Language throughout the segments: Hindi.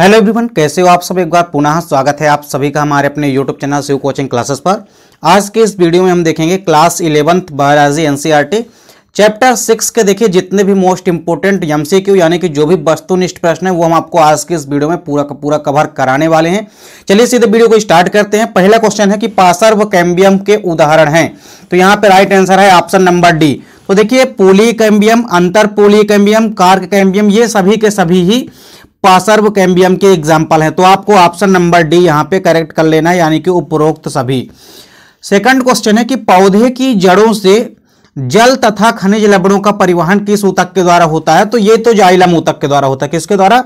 हेलो एवरीवन कैसे हो आप सब एक बार पुनः स्वागत है आप सभी का हमारे अपने YouTube channel Shiv coaching classes पर आज के इस वीडियो में हम देखेंगे class eleventh biology NCERT chapter six के देखिए जितने भी मोस्ट इंपोर्टेंट एमसीक्यू यानी कि जो भी वस्तुनिष्ठ प्रश्न है वो हम आपको आज के इस वीडियो में पूरा पूरा कवर कराने वाले हैं चलिए सीधे वीडियो को स्टार्ट करते हैं पहला क्वेश्चन है कि पासर व कैम्बियम के उदाहरण है तो यहाँ पे राइट आंसर है ऑप्शन नंबर डी तो देखिए पोली कैम्बियम अंतर पोली कैम्बियम कार्क कैम्बियम ये सभी के सभी ही पासर्व कैम्बियम के एग्जाम्पल हैं तो आपको ऑप्शन नंबर डी यहाँ पे करेक्ट कर लेना है यानी कि उपरोक्त सभी सेकंड क्वेश्चन है कि पौधे की जड़ों से जल तथा खनिज लबड़ों का परिवहन किस ऊतक के द्वारा होता है तो ये तो जाइलम ऊतक के द्वारा होता है किसके द्वारा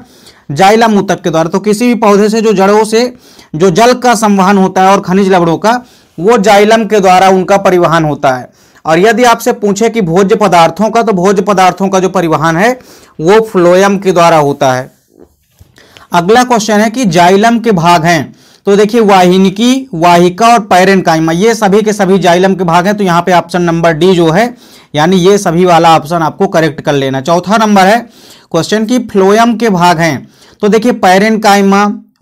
जाइलम ऊतक के द्वारा तो किसी भी पौधे से जो जड़ों से जो जल का संवहन होता है और खनिज लबड़ों का वो जाइलम के द्वारा उनका परिवहन होता है और यदि आपसे पूछे कि भोज्य पदार्थों का तो भोज्य पदार्थों का जो परिवहन है वो फ्लोयम के द्वारा होता है अगला क्वेश्चन है कि जाइलम के भाग हैं तो देखिए वाहिनिकी वाहिका और पैरन ये सभी के सभी जाइलम के भाग हैं तो यहाँ पे ऑप्शन नंबर डी जो है यानी ये सभी वाला ऑप्शन आपको करेक्ट कर लेना चौथा नंबर है क्वेश्चन की फ्लोयम के भाग हैं तो देखिए पैरन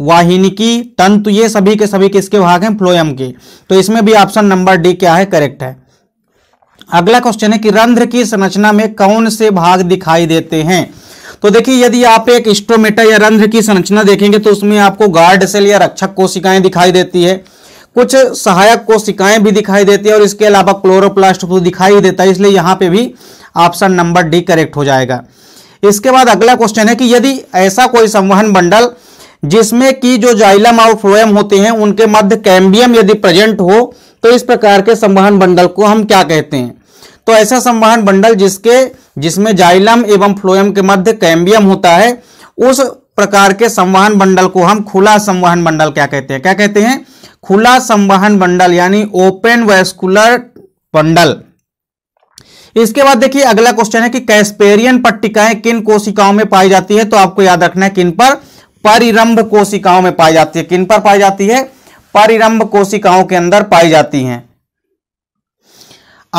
वाहिनिकी तंतु ये सभी के सभी किसके भाग हैं फ्लोयम के तो इसमें भी ऑप्शन नंबर डी क्या है करेक्ट है अगला क्वेश्चन है कि रंध्र की संरचना में कौन से भाग दिखाई देते हैं तो देखिए यदि आप एक स्ट्रोमेटा या रंध्र की संरचना देखेंगे तो उसमें आपको गार्ड सेल या रक्षक कोशिकाएं दिखाई देती है कुछ सहायक कोशिकाएं भी दिखाई देती है और इसके अलावा क्लोरोप्लास्ट दिखाई देता है इसलिए यहाँ पे भी ऑप्शन नंबर डी करेक्ट हो जाएगा इसके बाद अगला क्वेश्चन है कि यदि ऐसा कोई संवहन बंडल जिसमें कि जो जाइलम और फ्लोएम होते हैं उनके मध्य कैम्बियम यदि प्रेजेंट हो तो इस प्रकार के संवहन बंडल को हम क्या कहते हैं तो ऐसा संवहन बंडल जिसके जिसमें जाइलम एवं फ्लोएम के मध्य कैम्बियम होता है उस प्रकार के संवहन मंडल को हम खुला संवहन मंडल क्या कहते हैं क्या कहते हैं खुला संवहन मंडल यानी ओपन वेस्कुलर बंडल इसके बाद देखिए अगला क्वेश्चन है कि कैस्पेरियन पट्टिकाएं किन कोशिकाओं में पाई जाती है तो आपको याद रखना है किन पर परिरंभ कोशिकाओं में पाई जाती है किन पर पाई जाती है परिरंभ कोशिकाओं के अंदर पाई जाती हैं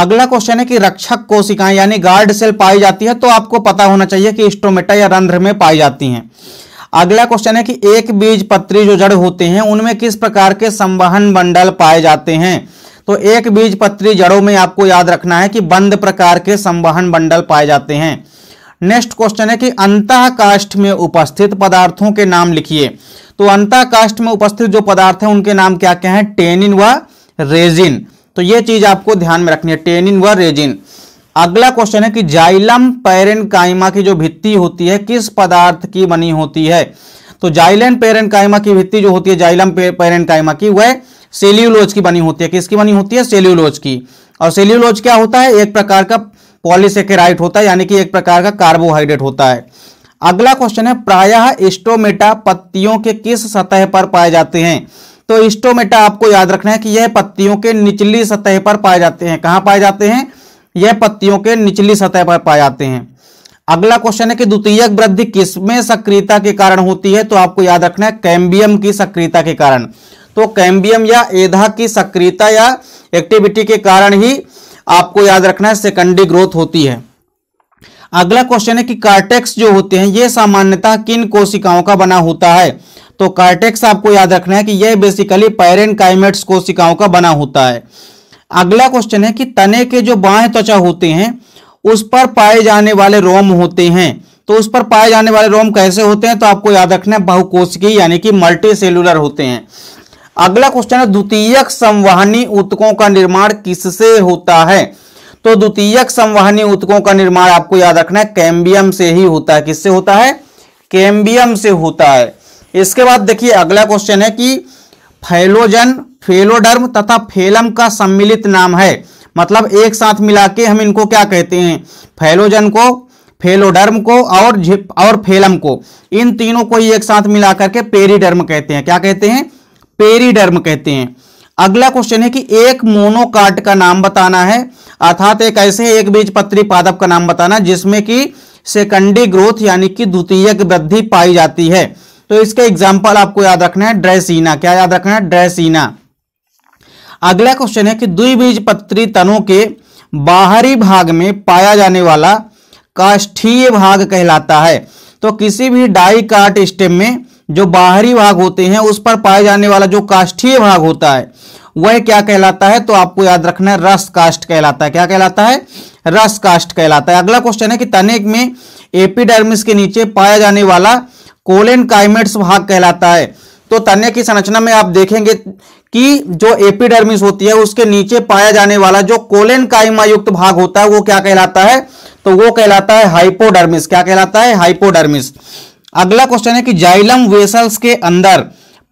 अगला क्वेश्चन है कि रक्षक कोशिकाएं यानी गार्ड सेल पाई जाती है तो आपको पता होना चाहिए कि स्टोमेटा या रंध्र में पाई जाती हैं अगला क्वेश्चन है कि एक बीज पत्री जो जड़ होते हैं उनमें किस प्रकार के संवहन बंडल पाए जाते हैं तो एक बीज पत्री जड़ों में आपको याद रखना है कि बंद प्रकार के संवहन बंडल पाए जाते हैं नेक्स्ट क्वेश्चन है कि अंत अंतःकाष्ठ में उपस्थित पदार्थों के नाम लिखिए तो अंत अंतःकाष्ठ में उपस्थित जो पदार्थ हैं उनके नाम क्या क्या हैं टेनिन व रेजिन तो ये चीज आपको ध्यान में रखनी है टेनिन व रेजिन अगला क्वेश्चन है कि जाइलम पेरेन की जो भित्ति होती है किस पदार्थ की बनी होती है तो जाइलन पेरेन की भित्ति जो होती है जाइलम पेरेन कायमा की वह सेल्यूलोज की बनी होती है किसकी बनी होती है सेल्यूलोज की और सेल्यूलोज क्या होता है एक प्रकार का पॉलीसेकेराइट होता है यानी कि एक प्रकार का कार्बोहाइड्रेट होता है अगला क्वेश्चन है प्रायः स्टोमेटा पत्तियों के किस सतह पर पाए जाते हैं तो इस्टोमेटा आपको याद रखना है कि यह पत्तियों के निचली सतह पर पाए जाते हैं कहां पाए जाते हैं यह पत्तियों के निचली सतह पर पाए जाते हैं अगला क्वेश्चन है कि द्वितीयक वृद्धि किसमें सक्रियता के कारण होती है तो आपको याद रखना है कैम्बियम की सक्रियता के कारण तो कैम्बियम या एधा की सक्रियता या एक्टिविटी के कारण ही आपको याद रखना है सेकेंडरी ग्रोथ होती है अगला क्वेश्चन है कि कार्टेक्स जो होते हैं ये सामान्यतः किन कोशिकाओं का बना होता है तो कार्टेक्स आपको याद रखना है कि यह बेसिकली पैरेन काइमेट्स कोशिकाओं का बना होता है अगला क्वेश्चन है कि तने के जो बाएं त्वचा होते हैं उस पर पाए जाने वाले रोम होते हैं तो उस पर पाए जाने वाले रोम कैसे होते हैं तो आपको याद रखना है बहुकोशिकी यानी कि मल्टी सेलुलर होते हैं अगला क्वेश्चन है द्वितीयक संवहनी उत्कों का निर्माण किससे होता है तो द्वितीयक संवहनी उत्कों का निर्माण आपको याद रखना है कैम्बियम से ही होता है किससे होता है कैम्बियम से होता है इसके बाद देखिए अगला क्वेश्चन है कि फैलोजन फेलोडर्म तथा फेलम का सम्मिलित नाम है मतलब एक साथ मिला के हम इनको क्या कहते हैं फैलोजन को फेलोडर्म को और और फेलम को इन तीनों को ही एक साथ मिला करके पेरीडर्म कहते हैं क्या कहते हैं पेरीडर्म कहते हैं अगला क्वेश्चन है कि एक मोनोकार्ड का नाम बताना है अर्थात एक ऐसे एक बीज पत्री पादप का नाम बताना जिसमें कि सेकंडी ग्रोथ यानी कि द्वितीयक वृद्धि पाई जाती है तो इसका एग्जाम्पल आपको याद रखना है ड्रेसीना क्या याद रखना है ड्रेसीना अगला क्वेश्चन है कि द्विबीज पत्री तनों के बाहरी भाग में पाया जाने वाला काष्ठीय भाग कहलाता है तो किसी भी डाई काट स्टेम में जो बाहरी भाग होते हैं उस पर पाया जाने वाला जो काष्ठीय भाग होता है वह क्या कहलाता है तो आपको याद रखना है रस कास्ट कहलाता है क्या कहलाता है रस कास्ट कहलाता है अगला क्वेश्चन है कि तनेक में एपिडर्मिस के नीचे पाया जाने वाला कोलेन काइमेट्स भाग कहलाता है तो तन्य की संरचना में आप देखेंगे कि जो एपिडर्मिस होती है उसके नीचे पाया जाने वाला जो कोलेन काइमा युक्त भाग होता है वो क्या कहलाता है तो वो कहलाता है हाइपोडर्मिस क्या कहलाता है हाइपोडर्मिस अगला क्वेश्चन है कि जाइलम वेसल्स के अंदर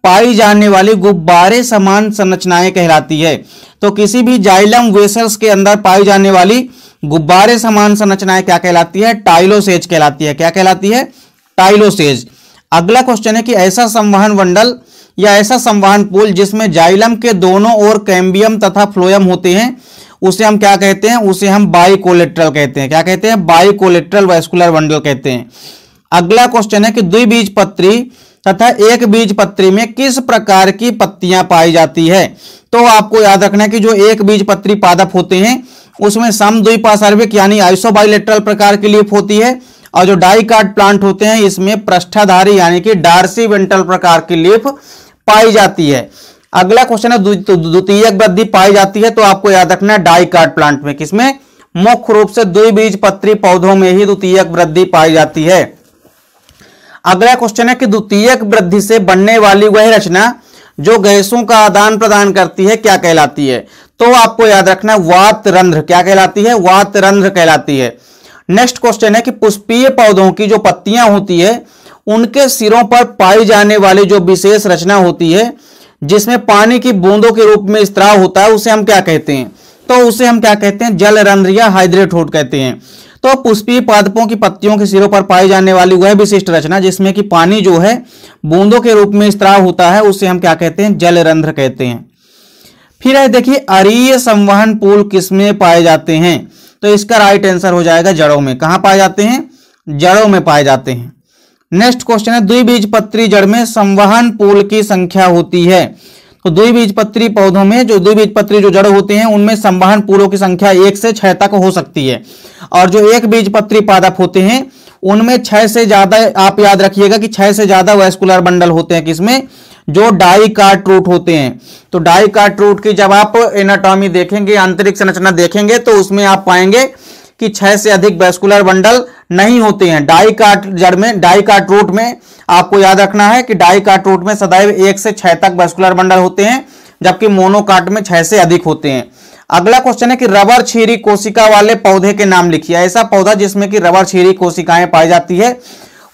पाई जाने वाली गुब्बारे समान संरचनाएं कहलाती है तो किसी भी जाइलम वेसल्स के अंदर पाई जाने वाली गुब्बारे समान संरचनाएं क्या कहलाती है टाइलोसेज कहलाती है क्या कहलाती है टाइलोसेज अगला क्वेश्चन है कि ऐसा संवहन मंडल या ऐसा संवहन पुल जिसमें जाइलम के दोनों ओर कैम्बियम तथा फ्लोयम होते हैं उसे हम क्या कहते हैं उसे हम बाइकोलेट्रल कहते हैं क्या कहते हैं बाइकोलेट्रल वैस्कुलर बंडल कहते हैं अगला क्वेश्चन है कि द्विबीज पत्री तथा एक बीज पत्री में किस प्रकार की पत्तियां पाई जाती है तो आपको याद रखना है कि जो एक बीज पत्री पादप होते हैं उसमें सम द्विपासर्विक यानी आइसोबाइलेट्रल प्रकार की लीफ होती है और जो डाई कार्ड प्लांट होते हैं इसमें पृष्ठाधारी यानी कि डार्सी वेंटल प्रकार की लीफ पाई जाती है अगला क्वेश्चन है द्वितीय वृद्धि पाई जाती है तो आपको याद रखना है डाई कार्ड प्लांट में किसमें मुख्य रूप से द्विबीज पत्री पौधों में ही द्वितीय वृद्धि पाई जाती है अगला क्वेश्चन है कि द्वितीय वृद्धि से बनने वाली वह रचना जो गैसों का आदान प्रदान करती है क्या कहलाती है तो आपको याद रखना वात रंध्र क्या कहलाती है वात रंध्र कहलाती है नेक्स्ट क्वेश्चन है कि पुष्पीय पौधों की जो पत्तियां होती है उनके सिरों पर पाई जाने वाली जो विशेष रचना होती है जिसमें पानी की बूंदों के रूप में स्त्राव होता है उसे हम क्या कहते हैं तो उसे हम क्या कहते हैं जल रंध्र या हाइड्रेट होट कहते हैं तो पुष्पीय पादपों की पत्तियों के सिरों पर पाई जाने वाली वह विशिष्ट रचना जिसमें कि पानी जो है बूंदों के रूप में स्त्राव होता है उसे हम क्या कहते हैं जल रंध्र कहते हैं फिर है देखिए अरीय संवहन पुल किसमें पाए जाते हैं तो इसका राइट आंसर हो जाएगा जड़ों में कहा पाए जाते हैं जड़ों में पाए जाते हैं नेक्स्ट क्वेश्चन है द्विबीजपत्री जड़ में संवहन पोल की संख्या होती है तो द्विबीजपत्री पौधों में जो द्विबीजपत्री जो जड़ होते हैं उनमें संवहन पोलों की संख्या एक से छह तक हो सकती है और जो एक बीजपत्री पादप होते हैं उनमें छह से ज्यादा आप याद रखिएगा कि छह से ज्यादा वैस्कुलर बंडल होते हैं किसमें जो डाई कार्ट रूट होते हैं तो डाई कार्ट रूट की जब आप एनाटॉमी देखेंगे आंतरिक संरचना देखेंगे तो उसमें आप पाएंगे कि छह से अधिक वेस्कुलर बंडल नहीं होते हैं डाई कार्ट जड़ में डाई कार्ट रूट में आपको याद रखना है कि डाई कार्ट रूट में सदैव एक से छह तक वेस्कुलर बंडल होते हैं जबकि मोनोकार्ट में छह से अधिक होते हैं अगला क्वेश्चन है कि रबर छीरी कोशिका वाले पौधे के नाम लिखिए ऐसा पौधा जिसमें कि रबर छीरी कोशिकाएं पाई जाती है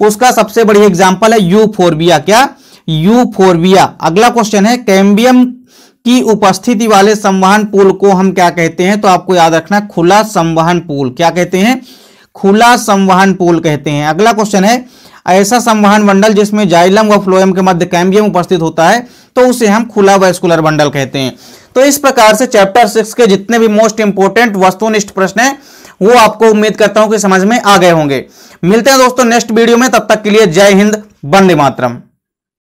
उसका सबसे बड़ी एग्जाम्पल है फोरबिया क्या यूफोरबिया अगला क्वेश्चन है कैम्बियम की उपस्थिति वाले संवहन पुल को हम क्या कहते हैं तो आपको याद रखना खुला संवहन पुल क्या कहते हैं खुला संवहन पुल कहते हैं अगला क्वेश्चन है ऐसा संवहन मंडल जिसमें जाइलम व फ्लोएम के मध्य कैम्बियम उपस्थित होता है तो उसे हम खुला वैस्कुलर मंडल कहते हैं तो इस प्रकार से चैप्टर सिक्स के जितने भी मोस्ट इंपोर्टेंट वस्तुनिष्ठ प्रश्न है वो आपको उम्मीद करता हूं कि समझ में आ गए होंगे मिलते हैं दोस्तों नेक्स्ट वीडियो में तब तक के लिए जय हिंद बंदे मातरम